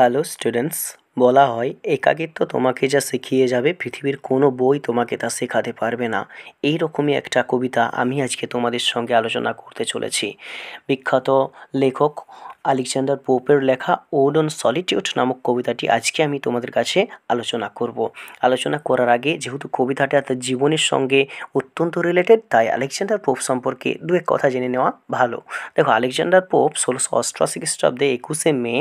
hello students বলা হয় একাকিত্ব তোমাকে যা শিখিয়ে যাবে পৃথিবীর কোনো বই তোমাকে তা শেখাতে পারবে না এই রকমই একটা কবিতা আমি আজকে তোমাদের সঙ্গে আলোচনা করতে চলেছি বিখ্যাত লেখক আলেকজান্ডার পোপের লেখা ওড অন সলিটিউড নামক কবিতাটি আজকে আমি তোমাদের কাছে আলোচনা করব আলোচনা করার আগে যেহেতু কবিতাটা তার জীবনের সঙ্গে অত্যন্ত রিলেটেড তাই আলেকজান্ডার পোপ সম্পর্কে দু এক কথা জেনে নেওয়া ভালো দেখো আলেকজান্ডার পোপ ষোলোশো অষ্টআশি খ্রিস্টাব্দে একুশে মে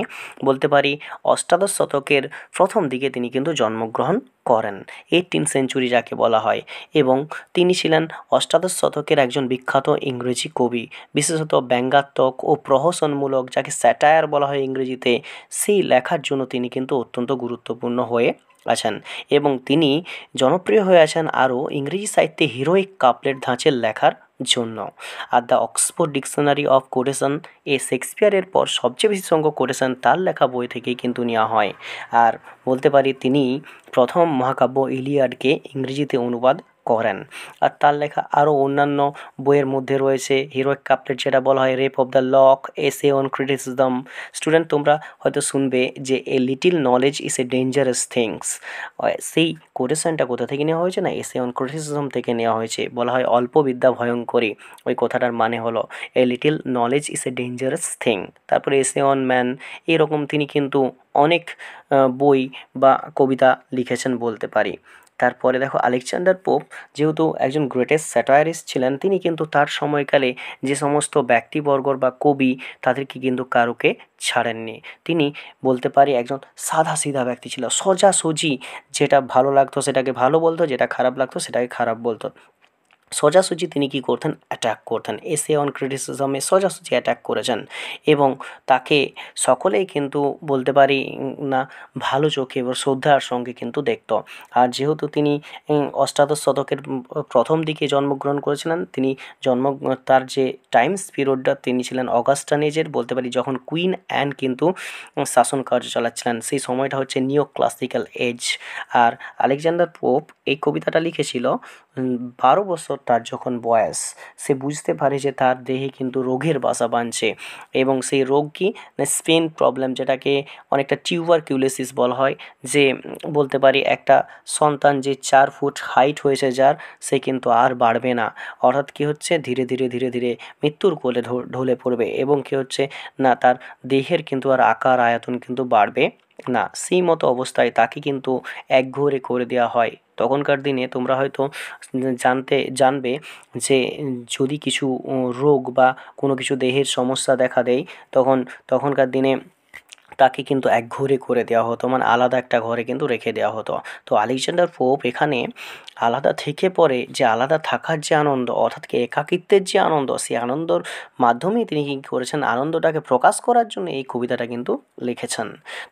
বলতে পারি অষ্টাদশ শতকের প্রথম দিকে তিনি কিন্তু জন্মগ্রহণ করেন এইটিন সেঞ্চুরি যাকে বলা হয় এবং তিনি ছিলেন অষ্টাদশ শতকের একজন বিখ্যাত ইংরেজি কবি বিশেষত ব্যঙ্গাত্মক ও প্রহসনমূলক যাকে স্যাটায়ার বলা হয় ইংরেজিতে সেই লেখার জন্য তিনি কিন্তু অত্যন্ত গুরুত্বপূর্ণ হয়ে আছেন এবং তিনি জনপ্রিয় হয়ে আছেন আরও ইংরেজি সাহিত্যে হিরোইক কাপলেট ধাঁচের লেখার জন্য আর the Oxford dictionary of quotation এ শেক্সপিয়ারের পর সবচেয়ে বেশি সংখ্যক কোরেশন তার লেখা বই থেকেই কিন্তু নেওয়া হয় আর বলতে পারি তিনি প্রথম মহাকাব্য ইলিয়াডকে ইংরেজিতে অনুবাদ করেন আর তার লেখা আরও অন্যান্য বইয়ের মধ্যে রয়েছে হিরোইক কাপলেট যেটা বলা হয় Rape of the Lock Essay on Criticism student তোমরা হয়তো শুনবে যে a little knowledge is a dangerous things সেই কোটেশনটা কোথা থেকে নেওয়া হয়েছে না এসে অন ক্রিটিসিজম থেকে নেওয়া হয়েছে বলা হয় অল্প বিদ্যা ভয়ঙ্করী ওই কথাটার মানে হলো a little knowledge is a dangerous thing তারপরে এসে অন ম্যান এরকম তিনি কিন্তু অনেক বই বা কবিতা লিখেছেন বলতে পারি তারপরে দেখো আলেকজান্ডার পোপ যেহেতু একজন গ্রেটেস্ট স্যাটায়ারিস্ট ছিলেন তিনি কিন্তু তার সময়কালে যে সমস্ত ব্যক্তিবর্গর বা কবি তাদেরকে কিন্তু কারুকে ছাড়েননি তিনি বলতে পারি একজন সাদা সিধা ব্যক্তি ছিল সোজাসুজি যেটা ভালো লাগতো সেটাকে ভালো বলতো যেটা খারাপ লাগতো সেটাকে খারাপ বলতো সোজাসুজি তিনি কি করতেন অ্যাটাক করতেন এসে অন ক্রিটিসিজমে সোজাসুজি অ্যাটাক করেছেন এবং তাকে সকলেই কিন্তু বলতে পারি না ভালো চোখে এবং শ্রদ্ধার সঙ্গে কিন্তু দেখত আর যেহেতু তিনি অষ্টাদশ শতকের প্রথম দিকে জন্মগ্রহণ করেছিলেন তিনি জন্ম তার যে টাইম পিরিয়ডটা তিনি ছিলেন অগাস্টানেজের বলতে পারি যখন কুইন অ্যান কিন্তু শাসন কার্য চালাচ্ছিলেন সেই সময়টা হচ্ছে নিও ক্লাসিক্যাল এজ আর আলেকজান্ডার পোপ এই কবিতাটা লিখেছিল বারো বছর তার যখন বয়স সে বুঝতে পারে যে তার দেহে কিন্তু রোগের বাসা বাঁধছে এবং সেই রোগ কি মানে স্পেন প্রবলেম যেটাকে অনেকটা টিউবার কিউলেসিস বলা হয় যে বলতে পারি একটা সন্তান যে চার ফুট হাইট হয়েছে যার সে কিন্তু আর বাড়বে না অর্থাৎ কি হচ্ছে ধীরে ধীরে ধীরে ধীরে মৃত্যুর কোলে ঢলে পড়বে এবং কি হচ্ছে না তার দেহের কিন্তু আর আকার আয়তন কিন্তু বাড়বে না সেই মতো অবস্থায় তাকে কিন্তু একঘরে করে দেওয়া হয় তখনকার দিনে তোমরা হয়তো জানতে জানবে যে যদি কিছু রোগ বা কোনো কিছু দেহের সমস্যা দেখা দেয় তখন তখনকার দিনে তাকে কিন্তু এক ঘরে করে দেওয়া হতো মানে আলাদা একটা ঘরে কিন্তু রেখে দেওয়া হতো তো আলেকজান্ডার পোপ এখানে আলাদা থেকে পরে যে আলাদা থাকার যে আনন্দ অর্থাৎ একাকিত্বের যে আনন্দ সেই আনন্দর মাধ্যমেই তিনি কি করেছেন আনন্দটাকে প্রকাশ করার জন্য এই কবিতাটা কিন্তু লিখেছেন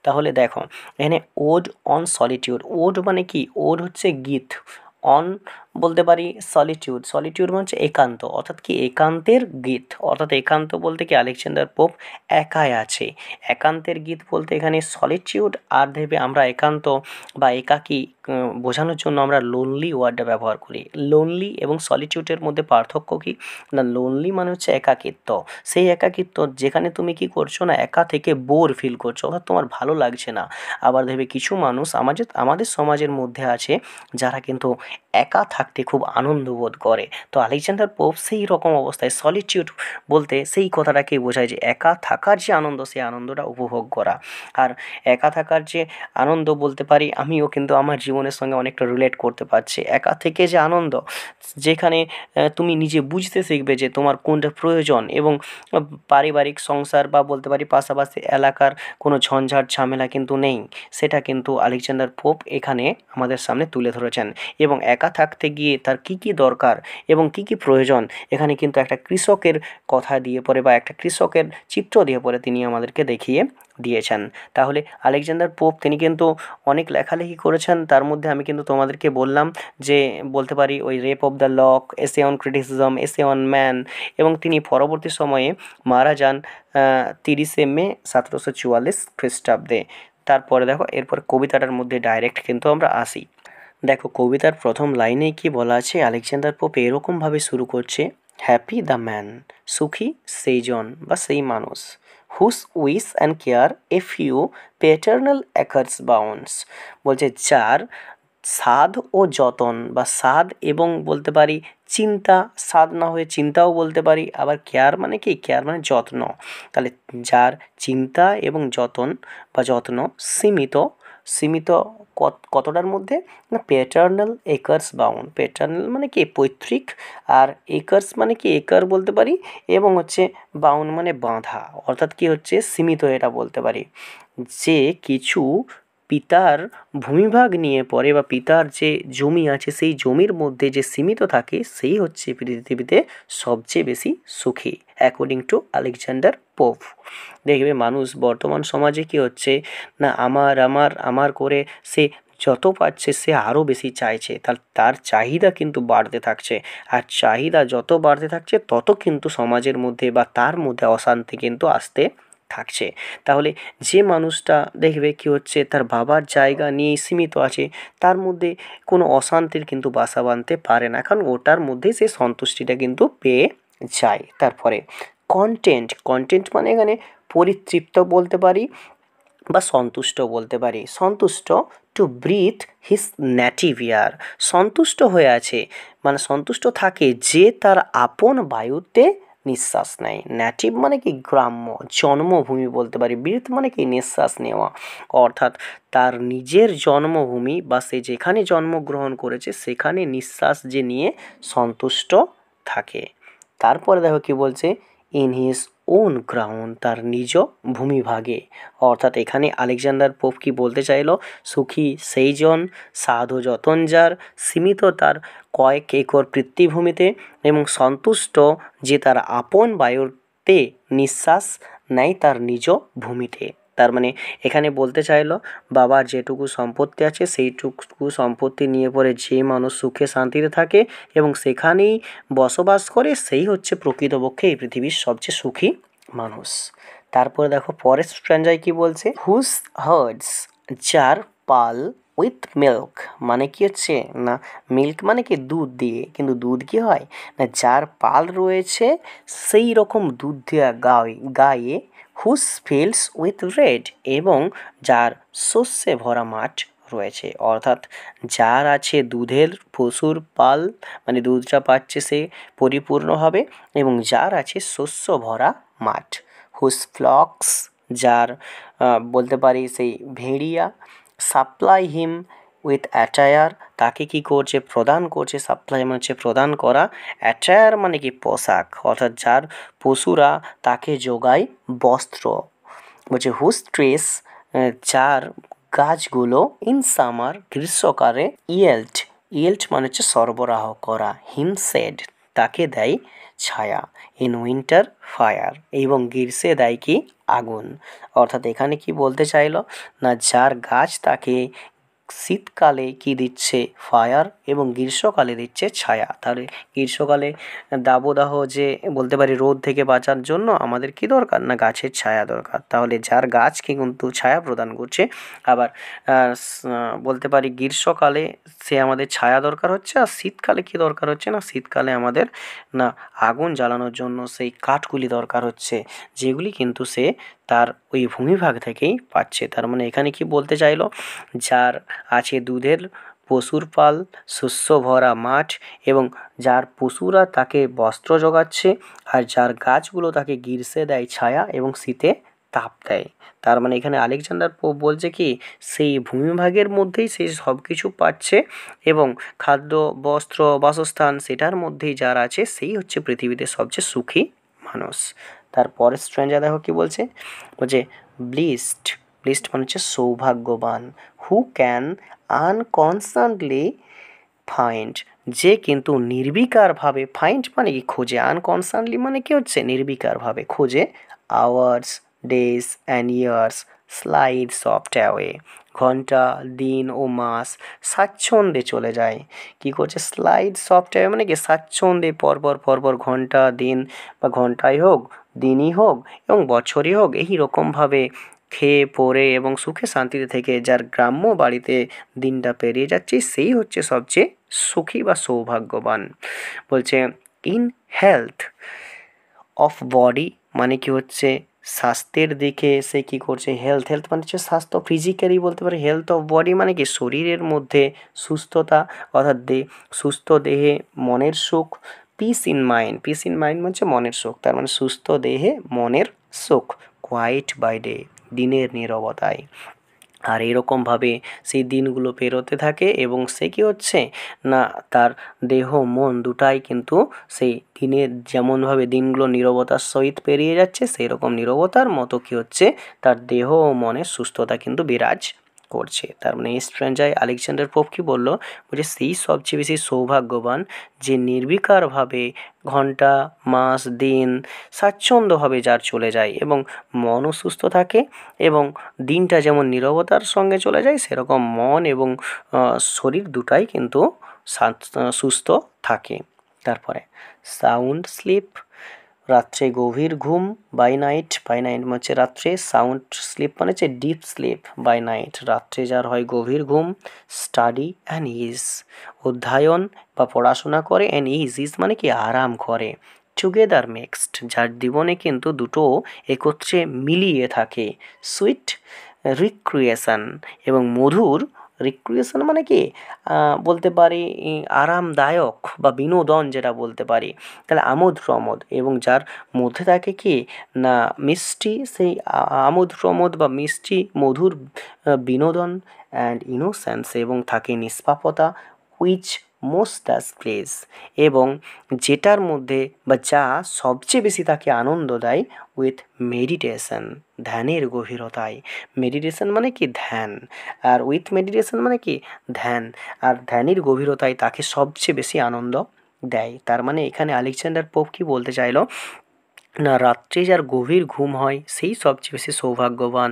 তাহলে দেখো এখানে ওড অন সলিটিউড ওড মানে কি ওড হচ্ছে গীত অন বলতে পারি সলিটিউড সলিটিউড মানে হচ্ছে একান্ত অর্থাৎ কি একান্তের গীত অর্থাৎ একান্ত বলতে কি আলেকজান্ডার পোপ একাই আছে একান্তের গীত বলতে এখানে সলিটিউড আর ভেবে আমরা একান্ত বা একাকী বোঝানোর জন্য আমরা লোনলি ওয়ার্ডটা ব্যবহার করি লোনলি এবং সলিটিউডের মধ্যে পার্থক্য কী না লোনলি মানে হচ্ছে একাকিত্ব সেই একাকিত্ব যেখানে তুমি কি করছো না একা থেকে বোর ফিল করছো অর্থাৎ তোমার ভালো লাগছে না আবার ভেবে কিছু মানুষ আমাদের আমাদের সমাজের মধ্যে আছে যারা কিন্তু একা থাকে থাকতে খুব আনন্দ বোধ করে তো আলেকজান্ডার পোপ সেই রকম অবস্থায় সলিটিউড বলতে সেই কথাটাকে বোঝায় যে একা থাকার যে আনন্দ সেই আনন্দটা উপভোগ করা আর একা থাকার যে আনন্দ বলতে পারি আমিও কিন্তু আমার জীবনের সঙ্গে অনেকটা রিলেট করতে পারছি একা থেকে যে আনন্দ যেখানে তুমি নিজে বুঝতে শিখবে যে তোমার কোনটা প্রয়োজন এবং পারিবারিক সংসার বা বলতে পারি পাশাপাশি এলাকার কোনো ঝঞ্ঝাট ঝামেলা কিন্তু নেই সেটা কিন্তু আলেকজান্ডার পোপ এখানে আমাদের সামনে তুলে ধরেছেন এবং একা থাকতে গিয়ে তার কি কি দরকার এবং কি কি প্রয়োজন এখানে কিন্তু একটা কৃষকের কথা দিয়ে পরে বা একটা কৃষকের চিত্র দিয়ে পরে তিনি আমাদেরকে দেখিয়ে দিয়েছেন তাহলে আলেকজান্ডার পোপ তিনি কিন্তু অনেক লেখালেখি করেছেন তার মধ্যে আমি কিন্তু তোমাদেরকে বললাম যে বলতে পারি ওই Rape of the Lock Essay on Criticism Essay on Man এবং তিনি পরবর্তী সময়ে মারা যান তিরিশে মে সতেরোশো চুয়াল্লিশ খ্রিস্টাব্দে তারপরে দেখো এরপর কবিতাটার মধ্যে ডাইরেক্ট কিন্তু আমরা আসি দেখো কবিতার প্রথম লাইনেই কি বলা আছে আলেকজান্ডার পোপ এরকমভাবে শুরু করছে হ্যাপি দ্য ম্যান সুখী সেই জন বা সেই মানুষ whose wish and care a few paternal acres bounds বলছে যার স্বাদ ও যতন বা স্বাদ এবং বলতে পারি চিন্তা স্বাদ না হয়ে চিন্তাও বলতে পারি আবার কেয়ার মানে কি কেয়ার মানে যত্ন তাহলে যার চিন্তা এবং যতন বা যত্ন সীমিত সীমিত কতটার মধ্যে না প্যাটার্নাল একার্স বাউন্ড প্যাটার্নাল মানে কি পৈতৃক আর একার্স মানে কি একার বলতে পারি এবং হচ্ছে বাউন্ড মানে বাঁধা অর্থাৎ কি হচ্ছে সীমিত এটা বলতে পারি যে কিছু পিতার ভূমিভাগ নিয়ে পড়ে বা পিতার যে জমি আছে সেই জমির মধ্যে যে সীমিত থাকে সেই হচ্ছে পৃথিবীতে সবচেয়ে বেশি সুখী অ্যাকর্ডিং টু আলেকজান্ডার পোপ দেখবে মানুষ বর্তমান সমাজে কি হচ্ছে না আমার আমার আমার করে সে যত পাচ্ছে সে আরও বেশি চাইছে তার তার চাহিদা কিন্তু বাড়তে থাকছে আর চাহিদা যত বাড়তে থাকছে তত কিন্তু সমাজের মধ্যে বা তার মধ্যে অশান্তি কিন্তু আসতে থাকছে তাহলে যে মানুষটা দেখবে কি হচ্ছে তার বাবার জায়গা নিয়ে সীমিত আছে তার মধ্যে কোনো অশান্তির কিন্তু বাসা বাঁধতে পারে না কারণ ওটার মধ্যে সে সন্তুষ্টিটা কিন্তু পেয়ে যায় তারপরে কন্টেন্ট কন্টেন্ট মানে এখানে পরিতৃপ্ত বলতে পারি বা সন্তুষ্ট বলতে পারি সন্তুষ্ট to breathe his native air সন্তুষ্ট হয়ে আছে মানে সন্তুষ্ট থাকে যে তার আপন বায়ুতে নিঃশ্বাস নেয় ন্যাটিভ মানে কি গ্রাম্য জন্মভূমি বলতে পারি ব্রিথ মানে কি নিঃশ্বাস নেওয়া অর্থাৎ তার নিজের জন্মভূমি বা সে যেখানে জন্মগ্রহণ করেছে সেখানে নিঃশ্বাস যে নিয়ে সন্তুষ্ট থাকে তারপরে দেখো কি বলছে ইন হিজ ওন গ্রাউন্ড তার নিজ ভূমিভাগে অর্থাৎ এখানে আলেকজান্ডার পোপ কি বলতে চাইল সুখী সেইজন সাধু যতন যার সীমিত তার কয়েক একর পৃথিভূমিতে এবং সন্তুষ্ট যে তার আপন বায়ুতে নিঃশ্বাস নেয় তার নিজ ভূমিতে তার মানে এখানে বলতে চাইলো বাবার যেটুকু সম্পত্তি আছে সেইটুকু সম্পত্তি নিয়ে পরে যে মানুষ সুখে শান্তিতে থাকে এবং সেখানেই বসবাস করে সেই হচ্ছে প্রকৃতপক্ষে এই পৃথিবীর সবচেয়ে সুখী মানুষ তারপরে দেখো পরের স্ট্র্যান্ডায় কি বলছে হুস হার্ডস যার পাল উইথ মিল্ক মানে কি হচ্ছে না মিল্ক মানে কি দুধ দিয়ে কিন্তু দুধ কি হয় না যার পাল রয়েছে সেই রকম দুধ দেওয়া গায়ে গায়ে হুস ফিল্ডস উইথ রেড এবং যার শস্যে ভরা মাঠ রয়েছে অর্থাৎ যার আছে দুধের পশুর পাল মানে দুধটা পাচ্ছে সে পরিপূর্ণভাবে এবং যার আছে শস্য ভরা মাঠ হুস ফ্লক্স যার বলতে পারি সেই ভেড়িয়া সাপ্লাই হিম উইথ অ্যাটায়ার তাকে কি করছে প্রদান করছে সাপ্লাই মানে হচ্ছে প্রদান করা অ্যাটায়ার মানে কি পোশাক অর্থাৎ যার পশুরা তাকে যোগায় বস্ত্র বলছে হুস ট্রেস যার গাছগুলো ইন সামার গ্রীষ্মকালে ইয়েল্ট ইয়েল্ট মানে হচ্ছে সরবরাহ করা হিমসেড তাকে দেয় ছায়া ইন উইন্টার ফায়ার এবং গ্রীষ্মে দেয় কি আগুন অর্থাৎ এখানে কি বলতে চাইল না যার গাছ তাকে শীতকালে কি দিচ্ছে ফায়ার এবং গ্রীষ্মকালে দিচ্ছে ছায়া তাহলে গ্রীষ্মকালে দাবদাহ যে বলতে পারি রোদ থেকে বাঁচার জন্য আমাদের কি দরকার না গাছের ছায়া দরকার তাহলে যার গাছকে কিন্তু ছায়া প্রদান করছে আবার বলতে পারি গ্রীষ্মকালে সে আমাদের ছায়া দরকার হচ্ছে আর শীতকালে কি দরকার হচ্ছে না শীতকালে আমাদের না আগুন জ্বালানোর জন্য সেই কাঠগুলি দরকার হচ্ছে যেগুলি কিন্তু সে তার ওই ভূমিভাগ থেকেই পাচ্ছে তার মানে এখানে কি বলতে চাইল যার আছে দুধের পশুর পাল শস্য ভরা মাঠ এবং যার পশুরা তাকে বস্ত্র জোগাচ্ছে আর যার গাছগুলো তাকে গ্রীষ্মে দেয় ছায়া এবং শীতে তাপ দেয় তার মানে এখানে আলেকজান্ডার পো বলছে কি সেই ভূমিভাগের মধ্যেই সে সব কিছু পাচ্ছে এবং খাদ্য বস্ত্র বাসস্থান সেটার মধ্যেই যার আছে সেই হচ্ছে পৃথিবীতে সবচেয়ে সুখী মানুষ তার পরের স্ট্রেঞ্জা দেখো কী বলছে বলছে ব্লিস্ট ব্লিস্ট মানে হচ্ছে সৌভাগ্যবান হু ক্যান আনকনসার্নলি ফাইন্ড যে কিন্তু নির্বিকারভাবে ফাইন্ড মানে কি খোঁজে আনকনসার্নলি মানে কি হচ্ছে নির্বিকারভাবে খোঁজে hours days and years slide soft away ঘন্টা দিন ও মাস স্বাচ্ছন্দ্যে চলে যায় কি করছে স্লাইড সফটওয়্যার মানে কি স্বাচ্ছন্দ্যে পরপর পরপর ঘন্টা দিন বা ঘন্টাই হোক দিনই হোক এবং বছরই হোক এই রকমভাবে খেয়ে পরে এবং সুখে শান্তিতে থেকে যার গ্রাম্য বাড়িতে দিনটা পেরিয়ে যাচ্ছে সেই হচ্ছে সবচেয়ে সুখী বা সৌভাগ্যবান বলছে ইন হেলথ অফ বডি মানে কি হচ্ছে স্বাস্থ্যের দিকে সে কী করছে হেলথ হেলথ মানে হচ্ছে স্বাস্থ্য ফিজিক্যালি বলতে পারে হেলথ অফ বডি মানে কি শরীরের মধ্যে সুস্থতা অর্থাৎ দেহ সুস্থ দেহে মনের সুখ peace in mind peace in mind মানে হচ্ছে মনের সুখ তার মানে সুস্থ দেহে মনের সুখ কোয়াইট বাই ডে দিনের নিরবতায় আর এরকমভাবে সেই দিনগুলো পেরোতে থাকে এবং সে কী হচ্ছে না তার দেহ মন দুটাই কিন্তু সেই দিনের যেমনভাবে দিনগুলো নীরবতার সহিত পেরিয়ে যাচ্ছে সেই রকম নীরবতার মতো কী হচ্ছে তার দেহ ও মনের সুস্থতা কিন্তু বিরাজ করছে তার মানে এই স্ট্র্যাঞ্জায় আলেকজান্ডার পোপ কি বললো বলছে সেই সবচেয়ে বেশি সৌভাগ্যবান যে নির্বিকারভাবে ঘন্টা মাস দিন স্বাচ্ছন্দ্যভাবে যার চলে যায় এবং মনও সুস্থ থাকে এবং দিনটা যেমন নিরবতার সঙ্গে চলে যায় সেরকম মন এবং শরীর দুটাই কিন্তু সুস্থ থাকে তারপরে সাউন্ড স্লিপ রাত্রে গভীর ঘুম বাই নাইট বাই নাইট মানে হচ্ছে রাত্রে সাউন্ড স্লিপ মানে হচ্ছে ডিপ স্লিপ বাই নাইট রাত্রে যার হয় গভীর ঘুম স্টাডি অ্যান্ড ইজ অধ্যায়ন বা পড়াশোনা করে অ্যান্ড ইজ ইজ মানে কি আরাম করে টুগেদার মিক্সড যার জীবনে কিন্তু দুটো একত্রে মিলিয়ে থাকে সুইট রিক্রিয়েশন এবং মধুর রিক্রিয়েশন মানে কি বলতে পারি আরামদায়ক বা বিনোদন যেটা বলতে পারি তাহলে আমোদ প্রমোদ এবং যার মধ্যে থাকে কি না মিষ্টি সেই আমোদ প্রমোদ বা মিষ্টি মধুর বিনোদন অ্যান্ড ইনোসেন্স এবং থাকে নিষ্পাপতা উইচ মোস্ট প্লেস এবং যেটার মধ্যে বা যা সবচেয়ে বেশি তাকে আনন্দ দেয় উইথ মেডিটেশন ধ্যানের গভীরতায় মেডিটেশন মানে কি ধ্যান আর উইথ মেডিটেশন মানে কি ধ্যান আর ধ্যানের গভীরতায় তাকে সবচেয়ে বেশি আনন্দ দেয় তার মানে এখানে আলেকজান্ডার পোপ কি বলতে চাইলো না রাত্রে যার গভীর ঘুম হয় সেই সবচেয়ে বেশি সৌভাগ্যবান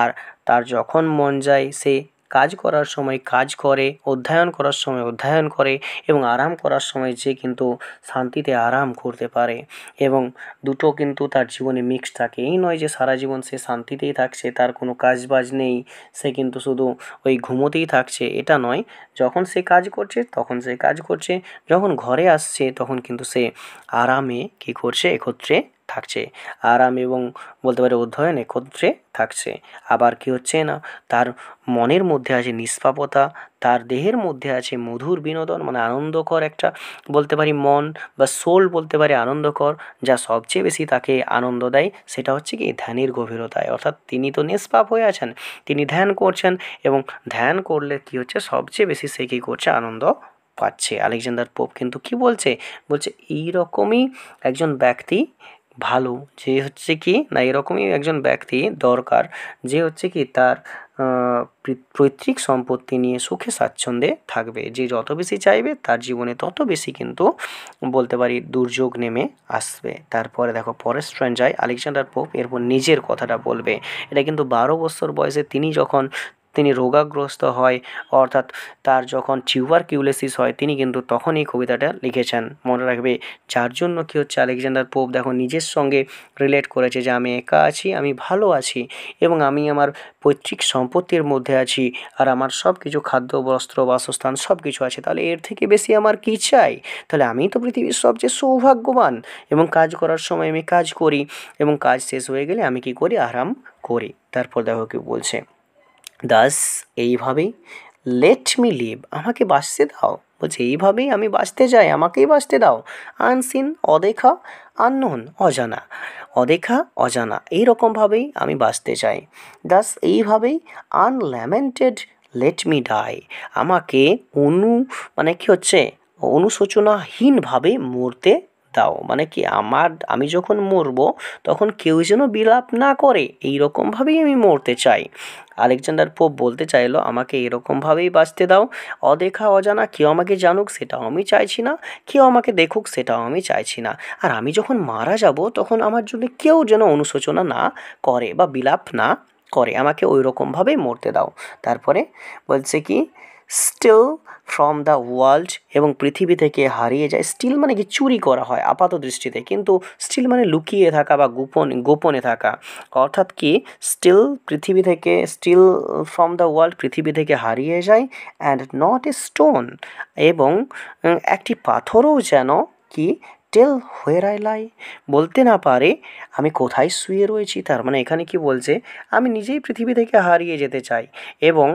আর তার যখন মন যায় সে কাজ করার সময় কাজ করে অধ্যয়ন করার সময় অধ্যয়ন করে এবং আরাম করার সময় যে কিন্তু শান্তিতে আরাম করতে পারে এবং দুটো কিন্তু তার জীবনে মিক্স থাকে এই নয় যে সারা জীবন সে শান্তিতেই থাকছে তার কোনো কাজ বাজ নেই সে কিন্তু শুধু ওই ঘুমোতেই থাকছে এটা নয় যখন সে কাজ করছে তখন সে কাজ করছে যখন ঘরে আসছে তখন কিন্তু সে আরামে কী করছে একত্রে থাকছে আরাম এবং বলতে পারে অধ্যয়ন একত্রে থাকছে আবার কী হচ্ছে না তার মনের মধ্যে আছে নিষ্পাপতা তার দেহের মধ্যে আছে মধুর বিনোদন মানে আনন্দকর একটা বলতে পারি মন বা সোল বলতে পারি আনন্দকর যা সবচেয়ে বেশি তাকে আনন্দ দেয় সেটা হচ্ছে কি ধ্যানের গভীরতায় অর্থাৎ তিনি তো নিষ্পাপ হয়ে আছেন তিনি ধ্যান করছেন এবং ধ্যান করলে কি হচ্ছে সবচেয়ে বেশি সে কী করছে আনন্দ পাচ্ছে আলেকজান্ডার পোপ কিন্তু কি বলছে বলছে এই রকমই একজন ব্যক্তি ভালো যে হচ্ছে কি না এরকমই একজন ব্যক্তি দরকার যে হচ্ছে কি তার পৈতৃক সম্পত্তি নিয়ে সুখে স্বাচ্ছন্দ্যে থাকবে যে যত বেশি চাইবে তার জীবনে তত বেশি কিন্তু বলতে পারি দুর্যোগ নেমে আসবে তারপরে দেখো পরের যায় আলেকজান্ডার পোপ এরপর নিজের কথাটা বলবে এটা কিন্তু বারো বছর বয়সে তিনি যখন তিনি রোগাগ্রস্ত হয় অর্থাৎ তার যখন টিউবার কিউলেসিস হয় তিনি কিন্তু তখনই কবিতাটা লিখেছেন মনে রাখবে যার জন্য কী হচ্ছে আলেকজান্ডার পোপ দেখো নিজের সঙ্গে রিলেট করেছে যে আমি একা আছি আমি ভালো আছি এবং আমি আমার পৈতৃক সম্পত্তির মধ্যে আছি আর আমার সব কিছু খাদ্য বস্ত্র বাসস্থান সব কিছু আছে তাহলে এর থেকে বেশি আমার কী চাই তাহলে আমি তো পৃথিবীর সবচেয়ে সৌভাগ্যবান এবং কাজ করার সময় আমি কাজ করি এবং কাজ শেষ হয়ে গেলে আমি কি করি আরাম করি তারপর দেখো কি বলছে দাস এইভাবেই লেট মি লিভ আমাকে বাঁচতে দাও বলছে এইভাবেই আমি বাঁচতে চাই আমাকেই বাঁচতে দাও আনসিন অদেখা আননোন অজানা অদেখা অজানা এই রকমভাবেই আমি বাঁচতে চাই দাস এইভাবেই আনল্যামেন্টেড লেট মি ডাই আমাকে অনু মানে কী হচ্ছে অনুশোচনাহীনভাবে মরতে দাও মানে কি আমার আমি যখন মরব তখন কেউ যেন বিলাপ না করে এই আমি মরতে চাই আলেকজান্ডার পোপ বলতে চাইলো আমাকে এরকমভাবেই বাঁচতে দাও অদেখা অজানা কেউ আমাকে জানুক সেটাও আমি চাইছি না কেউ আমাকে দেখুক সেটাও আমি চাইছি না আর আমি যখন মারা যাব তখন আমার জন্য কেউ যেন অনুশোচনা না করে বা বিলাপ না করে আমাকে ওই রকমভাবেই মরতে দাও তারপরে বলছে কি স্টিল ফ্রম দ্য ওয়ার্ল্ড এবং পৃথিবী থেকে হারিয়ে যায় স্টিল মানে কি চুরি করা হয় আপাত দৃষ্টিতে কিন্তু স্টিল মানে লুকিয়ে থাকা বা গোপন গোপনে থাকা অর্থাৎ কি স্টিল পৃথিবী থেকে স্টিল ফ্রম দ্য ওয়ার্ল্ড পৃথিবী থেকে হারিয়ে যায় অ্যান্ড নট এ স্টোন এবং একটি পাথরও যেন কি টেল হোয়ের আই লাই বলতে না পারে আমি কোথায় শুয়ে রয়েছি তার মানে এখানে কি বলছে আমি নিজেই পৃথিবী থেকে হারিয়ে যেতে চাই এবং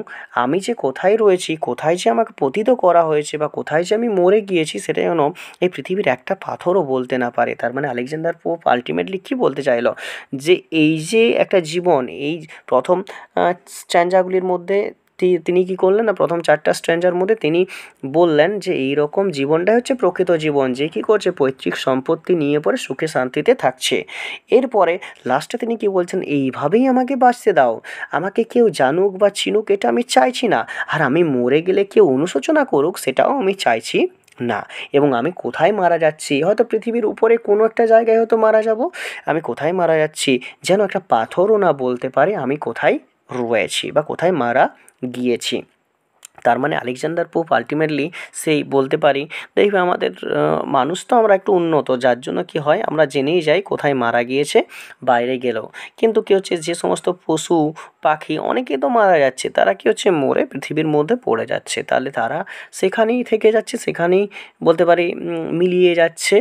আমি যে কোথায় রয়েছি কোথায় যে আমাকে পতিত করা হয়েছে বা কোথায় যে আমি মরে গিয়েছি সেটা যেন এই পৃথিবীর একটা পাথরও বলতে না পারে তার মানে আলেকজান্ডার পোপ আলটিমেটলি কী বলতে চাইল যে এই যে একটা জীবন এই প্রথম স্ট্যান্ডাগুলির মধ্যে তিনি কি করলেন না প্রথম চারটা স্ট্রেঞ্জার মধ্যে তিনি বললেন যে এই রকম জীবনটাই হচ্ছে প্রকৃত জীবন যে কি করছে পৈতৃক সম্পত্তি নিয়ে পরে সুখে শান্তিতে থাকছে এরপরে লাস্টে তিনি কি বলছেন এইভাবেই আমাকে বাঁচতে দাও আমাকে কেউ জানুক বা চিনুক এটা আমি চাইছি না আর আমি মরে গেলে কেউ অনুশোচনা করুক সেটাও আমি চাইছি না এবং আমি কোথায় মারা যাচ্ছি হয়তো পৃথিবীর উপরে কোনো একটা জায়গায় হয়তো মারা যাব আমি কোথায় মারা যাচ্ছি যেন একটা পাথরও না বলতে পারে আমি কোথায় রয়েছি বা কোথায় মারা গিয়েছি তার মানে আলেকজান্ডার পোপ আলটিমেটলি সেই বলতে পারি দেখবে আমাদের মানুষ তো আমরা একটু উন্নত যার জন্য কি হয় আমরা জেনেই যাই কোথায় মারা গিয়েছে বাইরে গেলেও কিন্তু কী হচ্ছে যে সমস্ত পশু পাখি অনেকে তো মারা যাচ্ছে তারা কী হচ্ছে মরে পৃথিবীর মধ্যে পড়ে যাচ্ছে তাহলে তারা সেখানেই থেকে যাচ্ছে সেখানেই বলতে পারি মিলিয়ে যাচ্ছে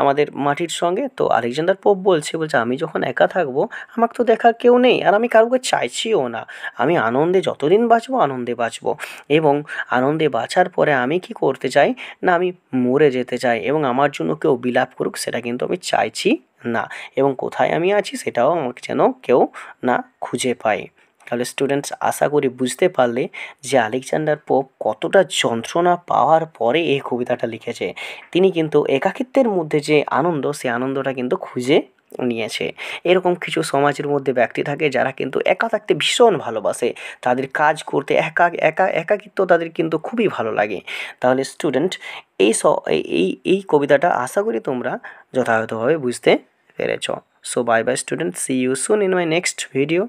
আমাদের মাটির সঙ্গে তো আলেকজান্ডার পোপ বলছে বলছে আমি যখন একা থাকবো আমাকে তো দেখার কেউ নেই আর আমি কাউকে চাইছিও না আমি আনন্দে যতদিন বাঁচবো আনন্দে বাঁচবো এবং এবং আনন্দে বাঁচার পরে আমি কি করতে চাই না আমি মরে যেতে চাই এবং আমার জন্য কেউ বিলাপ করুক সেটা কিন্তু আমি চাইছি না এবং কোথায় আমি আছি সেটাও আমাকে যেন কেউ না খুঁজে পায় তাহলে স্টুডেন্টস আশা করি বুঝতে পারলে যে আলেকজান্ডার পোপ কতটা যন্ত্রণা পাওয়ার পরে এই কবিতাটা লিখেছে তিনি কিন্তু একাকিত্বের মধ্যে যে আনন্দ সে আনন্দটা কিন্তু খুঁজে নিয়েছে এরকম কিছু সমাজের মধ্যে ব্যক্তি থাকে যারা কিন্তু একা থাকতে ভীষণ ভালোবাসে তাদের কাজ করতে একা একা একাকিত্ব তাদের কিন্তু খুবই ভালো লাগে তাহলে স্টুডেন্ট এই স এই এই কবিতাটা আশা করি তোমরা যথাযথভাবে বুঝতে পেরেছ so bye bye student see you soon in my next video